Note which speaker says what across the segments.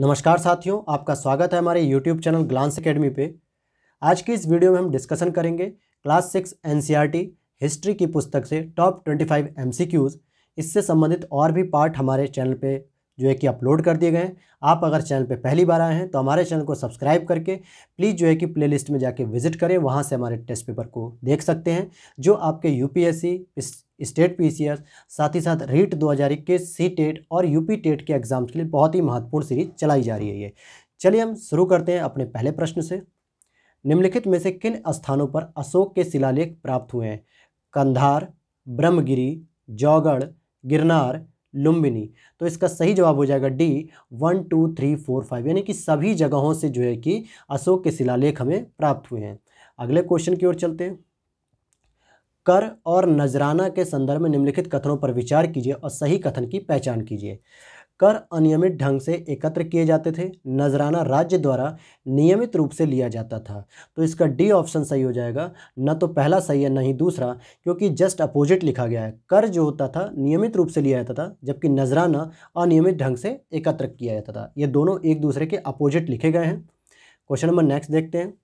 Speaker 1: नमस्कार साथियों आपका स्वागत है हमारे YouTube चैनल ग्लांस अकेडमी पे आज की इस वीडियो में हम डिस्कशन करेंगे क्लास सिक्स एन हिस्ट्री की पुस्तक से टॉप 25 फाइव इससे संबंधित और भी पार्ट हमारे चैनल पे जो है कि अपलोड कर दिए गए हैं आप अगर चैनल पे पहली बार आए हैं तो हमारे चैनल को सब्सक्राइब करके प्लीज़ जो है कि प्लेलिस्ट में जाके विजिट करें वहाँ से हमारे टेस्ट पेपर को देख सकते हैं जो आपके यूपीएससी स्टेट पीसीएस साथ ही साथ रीट इक्कीस सी टेट e और यूपी टेट e के एग्ज़ाम्स के लिए बहुत ही महत्वपूर्ण सीरीज चलाई जा रही है ये चलिए हम शुरू करते हैं अपने पहले प्रश्न से निम्नलिखित में से किन स्थानों पर अशोक के शिलालेख प्राप्त हुए हैं कंधार ब्रह्मगिरी जौगढ़ गिरनार लुम्बिनी तो इसका सही जवाब हो जाएगा D one two three four five यानी कि सभी जगहों से जो है कि अशोक के शिलालेख हमें प्राप्त हुए हैं अगले क्वेश्चन की ओर चलते हैं कर और नजराना के संदर्भ में निम्नलिखित कथनों पर विचार कीजिए और सही कथन की पहचान कीजिए कर अनियमित ढंग से एकत्र किए जाते थे नजराना राज्य द्वारा नियमित रूप से लिया जाता था तो इसका डी ऑप्शन सही हो जाएगा न तो पहला सही है न ही दूसरा क्योंकि जस्ट अपोजिट लिखा गया है कर जो होता था नियमित रूप से लिया जाता था जबकि नजराना अनियमित ढंग से एकत्र किया जाता था ये दोनों एक दूसरे के अपोजिट लिखे गए हैं क्वेश्चन नंबर नेक्स्ट देखते हैं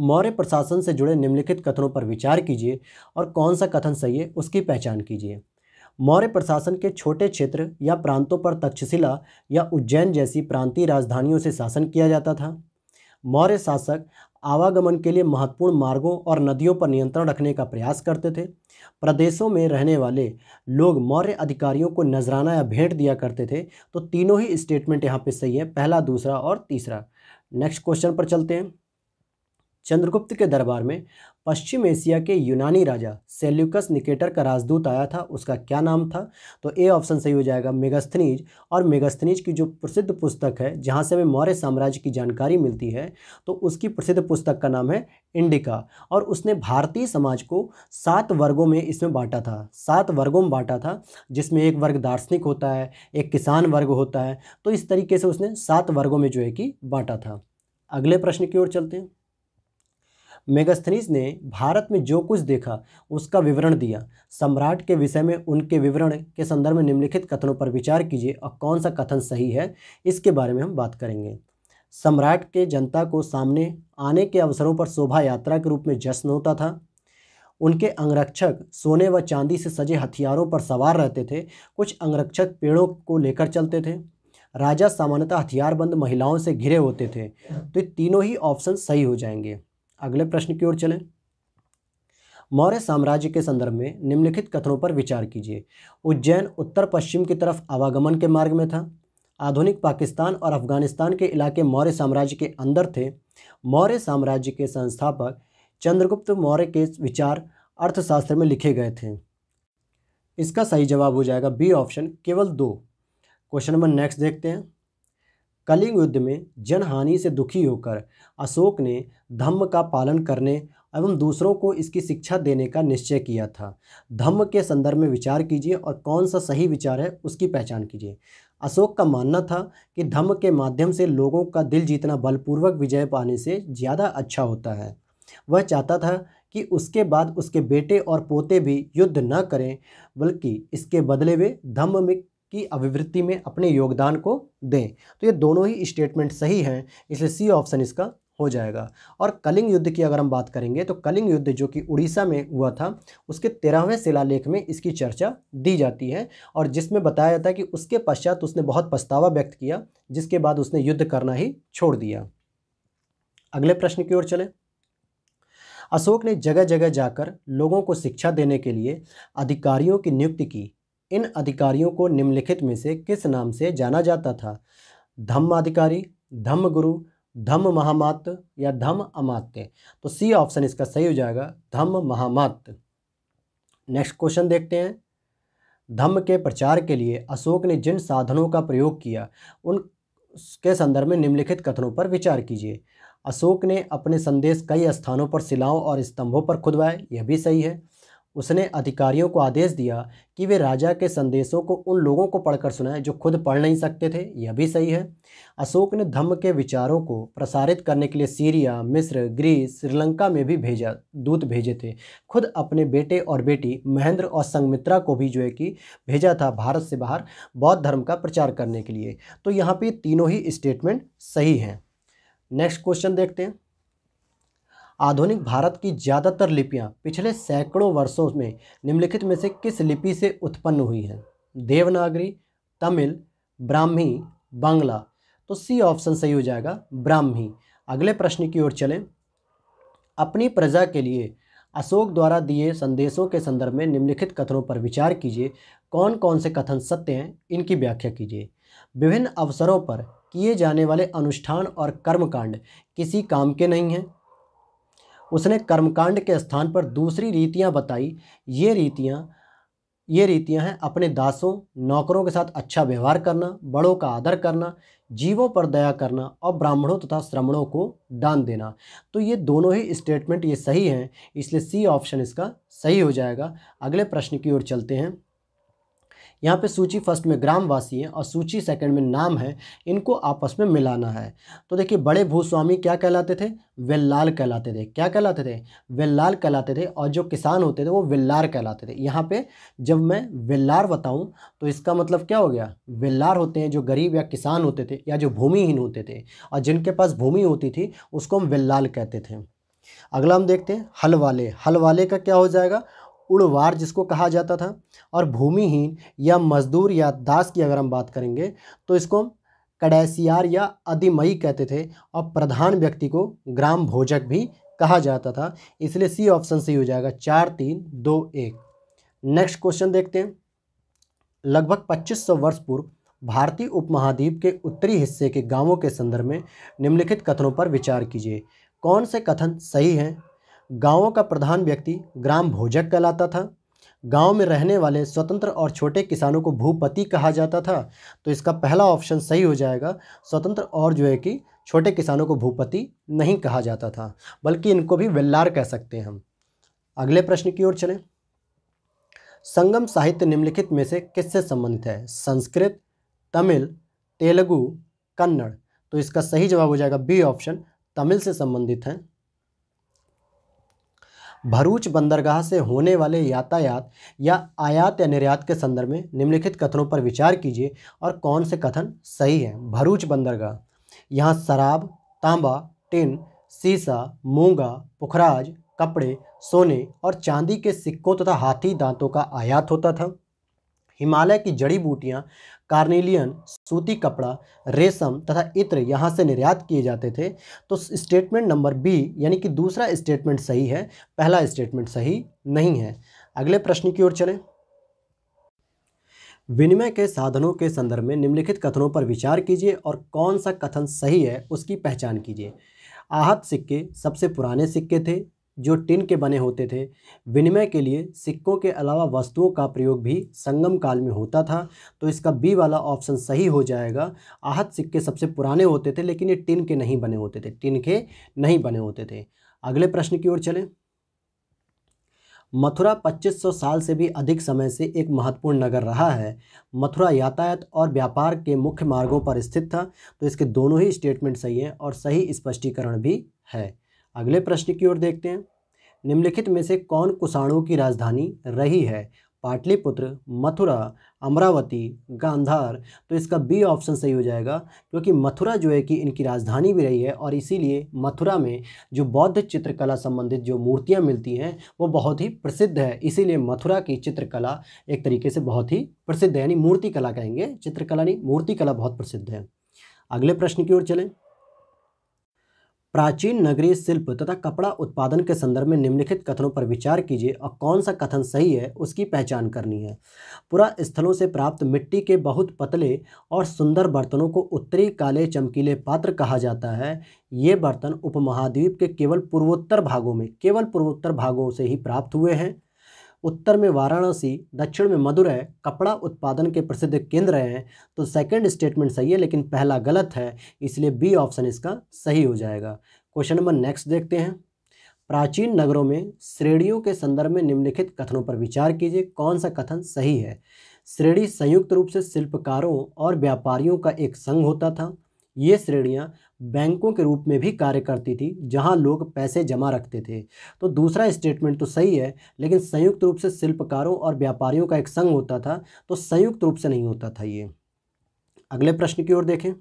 Speaker 1: मौर्य प्रशासन से जुड़े निम्नलिखित कथनों पर विचार कीजिए और कौन सा कथन सही है उसकी पहचान कीजिए मौर्य प्रशासन के छोटे क्षेत्र या प्रांतों पर तक्षशिला या उज्जैन जैसी प्रांतीय राजधानियों से शासन किया जाता था मौर्य शासक आवागमन के लिए महत्वपूर्ण मार्गों और नदियों पर नियंत्रण रखने का प्रयास करते थे प्रदेशों में रहने वाले लोग मौर्य अधिकारियों को नजराना या भेंट दिया करते थे तो तीनों ही स्टेटमेंट यहाँ पे सही है पहला दूसरा और तीसरा नेक्स्ट क्वेश्चन पर चलते हैं चंद्रगुप्त के दरबार में पश्चिम एशिया के यूनानी राजा सेल्यूकस निकेटर का राजदूत आया था उसका क्या नाम था तो ए ऑप्शन सही हो जाएगा मेगस्थनीज और मेगस्थनीज की जो प्रसिद्ध पुस्तक है जहाँ से हमें मौर्य साम्राज्य की जानकारी मिलती है तो उसकी प्रसिद्ध पुस्तक का नाम है इंडिका और उसने भारतीय समाज को सात वर्गों में इसमें बांटा था सात वर्गों में बांटा था जिसमें एक वर्ग दार्शनिक होता है एक किसान वर्ग होता है तो इस तरीके से उसने सात वर्गों में जो है कि बांटा था अगले प्रश्न की ओर चलते हैं मेगस्थनीज ने भारत में जो कुछ देखा उसका विवरण दिया सम्राट के विषय में उनके विवरण के संदर्भ में निम्नलिखित कथनों पर विचार कीजिए और कौन सा कथन सही है इसके बारे में हम बात करेंगे सम्राट के जनता को सामने आने के अवसरों पर शोभा यात्रा के रूप में जश्न होता था उनके अंगरक्षक सोने व चांदी से सजे हथियारों पर सवार रहते थे कुछ अंगरक्षक पेड़ों को लेकर चलते थे राजा सामान्यतः हथियारबंद महिलाओं से घिरे होते थे तो तीनों ही ऑप्शन सही हो जाएंगे अगले प्रश्न की ओर चलें मौर्य साम्राज्य के संदर्भ में निम्नलिखित कथनों पर विचार कीजिए उज्जैन उत्तर पश्चिम की तरफ आवागमन के मार्ग में था आधुनिक पाकिस्तान और अफगानिस्तान के इलाके मौर्य साम्राज्य के अंदर थे मौर्य साम्राज्य के संस्थापक चंद्रगुप्त मौर्य के विचार अर्थशास्त्र में लिखे गए थे इसका सही जवाब हो जाएगा बी ऑप्शन केवल दो क्वेश्चन नंबर नेक्स्ट देखते हैं कलिंग युद्ध में जनहानि से दुखी होकर अशोक ने धम्म का पालन करने एवं दूसरों को इसकी शिक्षा देने का निश्चय किया था धम्म के संदर्भ में विचार कीजिए और कौन सा सही विचार है उसकी पहचान कीजिए अशोक का मानना था कि धम्म के माध्यम से लोगों का दिल जीतना बलपूर्वक विजय पाने से ज़्यादा अच्छा होता है वह चाहता था कि उसके बाद उसके बेटे और पोते भी युद्ध न करें बल्कि इसके बदले वे धम्म में की अभिवृत्ति में अपने योगदान को दें तो ये दोनों ही स्टेटमेंट सही हैं इसलिए सी ऑप्शन इसका हो जाएगा और कलिंग युद्ध की अगर हम बात करेंगे तो कलिंग युद्ध जो कि उड़ीसा में हुआ था उसके तेरहवें शिलालेख में इसकी चर्चा दी जाती है और जिसमें बताया जाता है कि उसके पश्चात उसने बहुत पछतावा व्यक्त किया जिसके बाद उसने युद्ध करना ही छोड़ दिया अगले प्रश्न की ओर चले अशोक ने जगह जगह जाकर लोगों को शिक्षा देने के लिए अधिकारियों की नियुक्ति की इन अधिकारियों को निम्नलिखित में से किस नाम से जाना जाता था धम्माधिकारी धम्म गुरु धम्म महामात्य या धम्म अमात्य तो सी ऑप्शन इसका सही हो जाएगा धम्म महामात्य नेक्स्ट क्वेश्चन देखते हैं धम्म के प्रचार के लिए अशोक ने जिन साधनों का प्रयोग किया उन के संदर्भ में निम्नलिखित कथनों पर विचार कीजिए अशोक ने अपने संदेश कई स्थानों पर शिलाओं और स्तंभों पर खुदवाए यह भी सही है उसने अधिकारियों को आदेश दिया कि वे राजा के संदेशों को उन लोगों को पढ़कर सुनाएं जो खुद पढ़ नहीं सकते थे यह भी सही है अशोक ने धम्म के विचारों को प्रसारित करने के लिए सीरिया मिस्र ग्रीस श्रीलंका में भी भेजा दूत भेजे थे खुद अपने बेटे और बेटी महेंद्र और संगमित्रा को भी जो है कि भेजा था भारत से बाहर बौद्ध धर्म का प्रचार करने के लिए तो यहाँ पर तीनों ही स्टेटमेंट सही हैं नेक्स्ट क्वेश्चन देखते हैं आधुनिक भारत की ज़्यादातर लिपियाँ पिछले सैकड़ों वर्षों में निम्नलिखित में से किस लिपि से उत्पन्न हुई हैं देवनागरी तमिल ब्राह्मी बांग्ला तो सी ऑप्शन सही हो जाएगा ब्राह्मी अगले प्रश्न की ओर चलें अपनी प्रजा के लिए अशोक द्वारा दिए संदेशों के संदर्भ में निम्नलिखित कथनों पर विचार कीजिए कौन कौन से कथन सत्य हैं इनकी व्याख्या कीजिए विभिन्न अवसरों पर किए जाने वाले अनुष्ठान और कर्मकांड किसी काम के नहीं हैं उसने कर्मकांड के स्थान पर दूसरी रीतियाँ बताई ये रीतियाँ ये रीतियां हैं अपने दासों नौकरों के साथ अच्छा व्यवहार करना बड़ों का आदर करना जीवों पर दया करना और ब्राह्मणों तथा श्रमणों को दान देना तो ये दोनों ही स्टेटमेंट ये सही हैं इसलिए सी ऑप्शन इसका सही हो जाएगा अगले प्रश्न की ओर चलते हैं यहाँ पे सूची फर्स्ट में ग्रामवासी है और सूची सेकंड में नाम है इनको आपस में मिलाना है तो देखिए बड़े भूस्वामी क्या कहलाते थे वेल्लाल कहलाते थे क्या कहलाते थे वेल्लाल कहलाते थे और जो किसान होते थे वो वेल्लार कहलाते थे यहाँ पे जब मैं वेल्लार बताऊँ तो इसका मतलब क्या हो गया वेल्लार होते हैं जो गरीब या किसान होते थे या जो भूमिहीन होते थे और जिनके पास भूमि होती थी उसको हम वेल्लाल कहते थे अगला हम देखते हैं हल वाले हल वाले का क्या हो जाएगा उड़वार जिसको कहा जाता था और भूमिहीन या मजदूर या दास की अगर हम बात करेंगे तो इसको हम कड़ैसियार या अधिमयी कहते थे और प्रधान व्यक्ति को ग्राम भोजक भी कहा जाता था इसलिए सी ऑप्शन सही हो जाएगा चार तीन दो एक नेक्स्ट क्वेश्चन देखते हैं लगभग 2500 वर्ष पूर्व भारतीय उपमहाद्वीप के उत्तरी हिस्से के गांवों के संदर्भ में निम्नलिखित कथनों पर विचार कीजिए कौन से कथन सही हैं गांवों का प्रधान व्यक्ति ग्राम भोजक कहलाता था गांव में रहने वाले स्वतंत्र और छोटे किसानों को भूपति कहा जाता था तो इसका पहला ऑप्शन सही हो जाएगा स्वतंत्र और जो है कि छोटे किसानों को भूपति नहीं कहा जाता था बल्कि इनको भी वेल्लार कह सकते हैं हम अगले प्रश्न की ओर चलें संगम साहित्य निम्नलिखित में से किससे संबंधित है संस्कृत तमिल तेलुगु कन्नड़ तो इसका सही जवाब हो जाएगा बी ऑप्शन तमिल से संबंधित हैं भरूच बंदरगाह से होने वाले यातायात या आयात या निर्यात के संदर्भ में निम्नलिखित कथनों पर विचार कीजिए और कौन से कथन सही हैं भरूच बंदरगाह यहाँ शराब तांबा टिन सीसा मूंगा पुखराज कपड़े सोने और चांदी के सिक्कों तथा हाथी दांतों का आयात होता था हिमालय की जड़ी बूटियाँ कार्नेलियन सूती कपड़ा रेशम तथा इत्र यहाँ से निर्यात किए जाते थे तो स्टेटमेंट नंबर बी यानी कि दूसरा स्टेटमेंट सही है पहला स्टेटमेंट सही नहीं है अगले प्रश्न की ओर चलें विनिमय के साधनों के संदर्भ में निम्नलिखित कथनों पर विचार कीजिए और कौन सा कथन सही है उसकी पहचान कीजिए आहत सिक्के सबसे पुराने सिक्के थे जो टिन के बने होते थे विनिमय के लिए सिक्कों के अलावा वस्तुओं का प्रयोग भी संगम काल में होता था तो इसका बी वाला ऑप्शन सही हो जाएगा आहत सिक्के सबसे पुराने होते थे लेकिन ये टिन के नहीं बने होते थे टिन के नहीं बने होते थे अगले प्रश्न की ओर चलें मथुरा 2500 साल से भी अधिक समय से एक महत्वपूर्ण नगर रहा है मथुरा यातायात और व्यापार के मुख्य मार्गों पर स्थित था तो इसके दोनों ही स्टेटमेंट सही हैं और सही स्पष्टीकरण भी है अगले प्रश्न की ओर देखते हैं निम्नलिखित में से कौन कुषाणों की राजधानी रही है पाटलिपुत्र मथुरा अमरावती गांधार तो इसका बी ऑप्शन सही हो जाएगा क्योंकि मथुरा जो है कि इनकी राजधानी भी रही है और इसीलिए मथुरा में जो बौद्ध चित्रकला संबंधित जो मूर्तियां मिलती हैं वो बहुत ही प्रसिद्ध है इसीलिए मथुरा की चित्रकला एक तरीके से बहुत ही प्रसिद्ध है यानी मूर्तिकला कहेंगे चित्रकला नहीं मूर्तिकला बहुत प्रसिद्ध है अगले प्रश्न की ओर चलें प्राचीन नगरीय शिल्प तथा कपड़ा उत्पादन के संदर्भ में निम्नलिखित कथनों पर विचार कीजिए और कौन सा कथन सही है उसकी पहचान करनी है पुरा स्थलों से प्राप्त मिट्टी के बहुत पतले और सुंदर बर्तनों को उत्तरी काले चमकीले पात्र कहा जाता है ये बर्तन उपमहाद्वीप के केवल पूर्वोत्तर भागों में केवल पूर्वोत्तर भागों से ही प्राप्त हुए हैं उत्तर में वाराणसी दक्षिण में मदुरै कपड़ा उत्पादन के प्रसिद्ध केंद्र हैं तो सेकंड स्टेटमेंट सही है लेकिन पहला गलत है इसलिए बी ऑप्शन इसका सही हो जाएगा क्वेश्चन नंबर नेक्स्ट देखते हैं प्राचीन नगरों में श्रेणियों के संदर्भ में निम्नलिखित कथनों पर विचार कीजिए कौन सा कथन सही है श्रेणी संयुक्त रूप से शिल्पकारों और व्यापारियों का एक संघ होता था ये श्रेणियाँ बैंकों के रूप में भी कार्य करती थी जहां लोग पैसे जमा रखते थे तो दूसरा स्टेटमेंट तो सही है लेकिन संयुक्त रूप से शिल्पकारों और व्यापारियों का एक संघ होता था तो संयुक्त रूप से नहीं होता था ये अगले प्रश्न की ओर देखें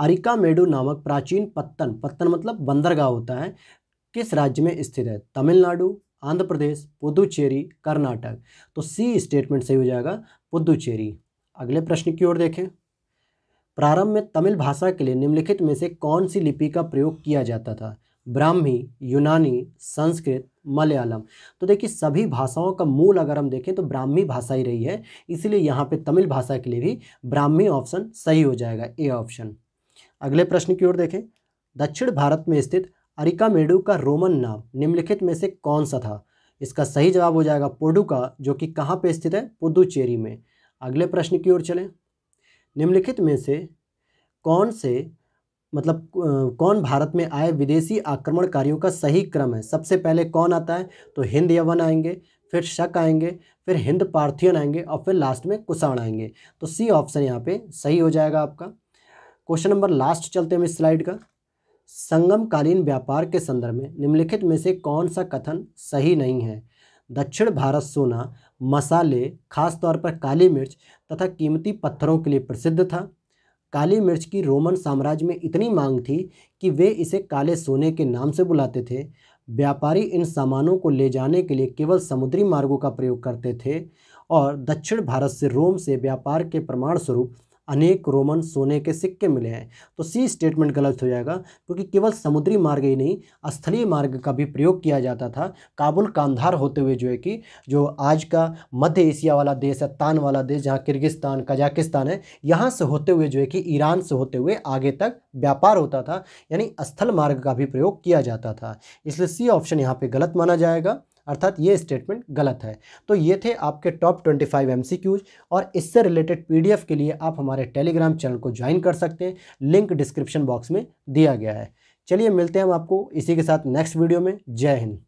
Speaker 1: अरिका मेडू नामक प्राचीन पत्तन पत्तन मतलब बंदरगाह होता है किस राज्य में स्थित है तमिलनाडु आंध्र प्रदेश पुदुचेरी कर्नाटक तो सी स्टेटमेंट सही हो जाएगा पुदुचेरी अगले प्रश्न की ओर देखें प्रारंभ में तमिल भाषा के लिए निम्नलिखित में से कौन सी लिपि का प्रयोग किया जाता था ब्राह्मी यूनानी संस्कृत मलयालम तो देखिए सभी भाषाओं का मूल अगर हम देखें तो ब्राह्मी भाषा ही रही है इसीलिए यहाँ पे तमिल भाषा के लिए भी ब्राह्मी ऑप्शन सही हो जाएगा ए ऑप्शन अगले प्रश्न की ओर देखें दक्षिण भारत में स्थित अरिकामेडू का रोमन नाम निम्नलिखित में से कौन सा था इसका सही जवाब हो जाएगा पोडुका जो कि कहाँ पर स्थित है पुदुचेरी में अगले प्रश्न की ओर चलें निम्नलिखित में से कौन से मतलब कौन भारत में आए विदेशी आक्रमणकारियों का सही क्रम है सबसे पहले कौन आता है तो हिंद यवन आएंगे फिर शक आएंगे फिर हिंद पार्थियन आएंगे और फिर लास्ट में कुषाण आएंगे तो सी ऑप्शन यहाँ पे सही हो जाएगा आपका क्वेश्चन नंबर लास्ट चलते हैं इस स्लाइड का संगमकालीन व्यापार के संदर्भ में निम्नलिखित में से कौन सा कथन सही नहीं है दक्षिण भारत सोना मसाले खासतौर पर काली मिर्च तथा कीमती पत्थरों के लिए प्रसिद्ध था काली मिर्च की रोमन साम्राज्य में इतनी मांग थी कि वे इसे काले सोने के नाम से बुलाते थे व्यापारी इन सामानों को ले जाने के लिए केवल समुद्री मार्गों का प्रयोग करते थे और दक्षिण भारत से रोम से व्यापार के प्रमाण स्वरूप अनेक रोमन सोने के सिक्के मिले हैं तो सी स्टेटमेंट गलत हो जाएगा क्योंकि केवल समुद्री मार्ग ही नहीं स्थलीय मार्ग का भी प्रयोग किया जाता था काबुल कांधार होते हुए जो है कि जो आज का मध्य एशिया वाला देश है तान वाला देश जहाँ किर्गिस्तान कजाकिस्तान है यहाँ से होते हुए जो है कि ईरान से होते हुए आगे तक व्यापार होता था यानी स्थल मार्ग का भी प्रयोग किया जाता था इसलिए सी ऑप्शन यहाँ पर गलत माना जाएगा अर्थात ये स्टेटमेंट गलत है तो ये थे आपके top twenty five M C Qs और इससे रिलेटेड पी डी एफ के लिए आप हमारे टेलीग्राम चैनल को ज्वाइन कर सकते हैं लिंक डिस्क्रिप्शन बॉक्स में दिया गया है चलिए मिलते हैं हम आपको इसी के साथ नेक्स्ट वीडियो में जय हिंद